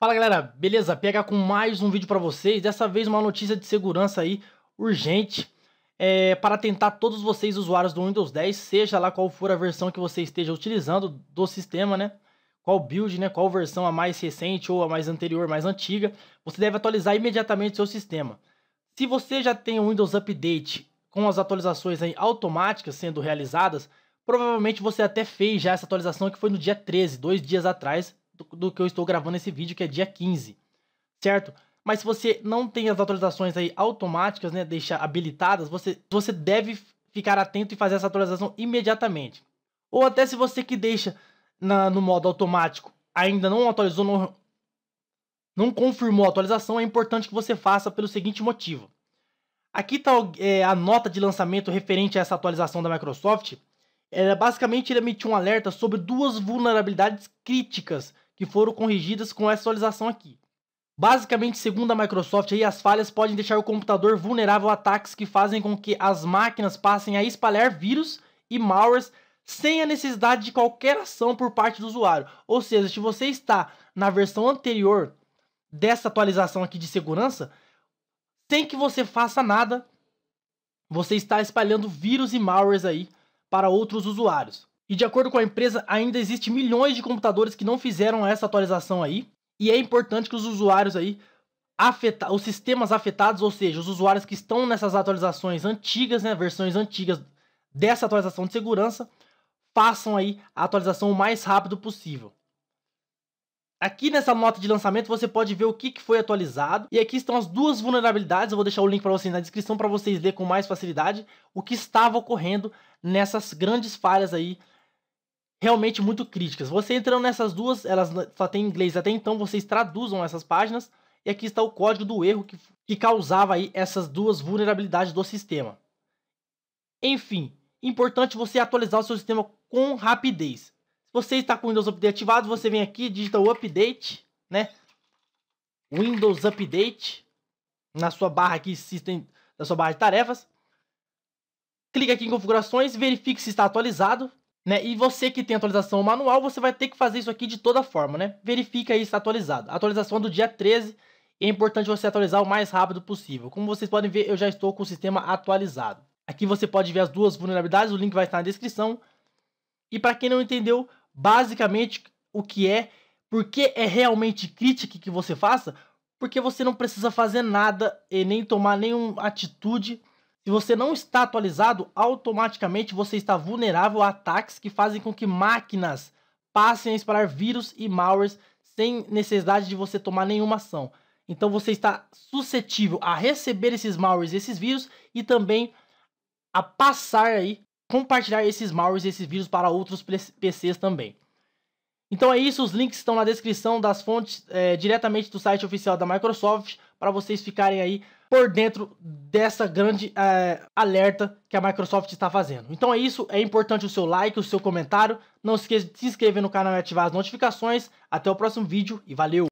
Fala galera, beleza? PH com mais um vídeo para vocês. Dessa vez uma notícia de segurança aí urgente é, para tentar todos vocês usuários do Windows 10, seja lá qual for a versão que você esteja utilizando do sistema, né? Qual build, né? Qual versão a mais recente ou a mais anterior, mais antiga, você deve atualizar imediatamente seu sistema. Se você já tem o Windows Update com as atualizações aí automáticas sendo realizadas, provavelmente você até fez já essa atualização que foi no dia 13, dois dias atrás, do que eu estou gravando esse vídeo, que é dia 15, certo? Mas se você não tem as atualizações aí automáticas, né, deixar habilitadas, você, você deve ficar atento e fazer essa atualização imediatamente. Ou até se você que deixa na, no modo automático ainda não atualizou, não, não confirmou a atualização, é importante que você faça pelo seguinte motivo. Aqui está é, a nota de lançamento referente a essa atualização da Microsoft. Ela, basicamente, ele emitiu um alerta sobre duas vulnerabilidades críticas que foram corrigidas com essa atualização aqui. Basicamente, segundo a Microsoft, aí, as falhas podem deixar o computador vulnerável a ataques que fazem com que as máquinas passem a espalhar vírus e malwares sem a necessidade de qualquer ação por parte do usuário. Ou seja, se você está na versão anterior dessa atualização aqui de segurança, sem que você faça nada, você está espalhando vírus e malwares aí para outros usuários. E de acordo com a empresa, ainda existem milhões de computadores que não fizeram essa atualização aí. E é importante que os usuários aí, afeta os sistemas afetados, ou seja, os usuários que estão nessas atualizações antigas, né, versões antigas dessa atualização de segurança, façam aí a atualização o mais rápido possível. Aqui nessa nota de lançamento você pode ver o que foi atualizado. E aqui estão as duas vulnerabilidades. Eu vou deixar o link para vocês na descrição para vocês lerem com mais facilidade o que estava ocorrendo nessas grandes falhas aí realmente muito críticas. Você entrando nessas duas, elas só tem inglês até então, vocês traduzam essas páginas e aqui está o código do erro que, que causava aí essas duas vulnerabilidades do sistema. Enfim, importante você atualizar o seu sistema com rapidez. Se você está com o Windows Update ativado, você vem aqui, digita o Update, né? Windows Update na sua barra aqui, System, na sua barra de tarefas. Clique aqui em configurações, verifique se está atualizado. Né? E você que tem atualização manual, você vai ter que fazer isso aqui de toda forma, né? Verifica está atualizado. Atualização do dia 13 é importante você atualizar o mais rápido possível. Como vocês podem ver, eu já estou com o sistema atualizado. Aqui você pode ver as duas vulnerabilidades, o link vai estar na descrição. E para quem não entendeu, basicamente o que é, por que é realmente crítica que você faça, porque você não precisa fazer nada e nem tomar nenhuma atitude se você não está atualizado, automaticamente você está vulnerável a ataques que fazem com que máquinas passem a espalhar vírus e malwares sem necessidade de você tomar nenhuma ação. Então você está suscetível a receber esses malwares, esses vírus e também a passar aí, compartilhar esses malwares, esses vírus para outros PCs também. Então é isso, os links estão na descrição das fontes é, diretamente do site oficial da Microsoft para vocês ficarem aí por dentro dessa grande é, alerta que a Microsoft está fazendo. Então é isso, é importante o seu like, o seu comentário. Não esqueça de se inscrever no canal e ativar as notificações. Até o próximo vídeo e valeu!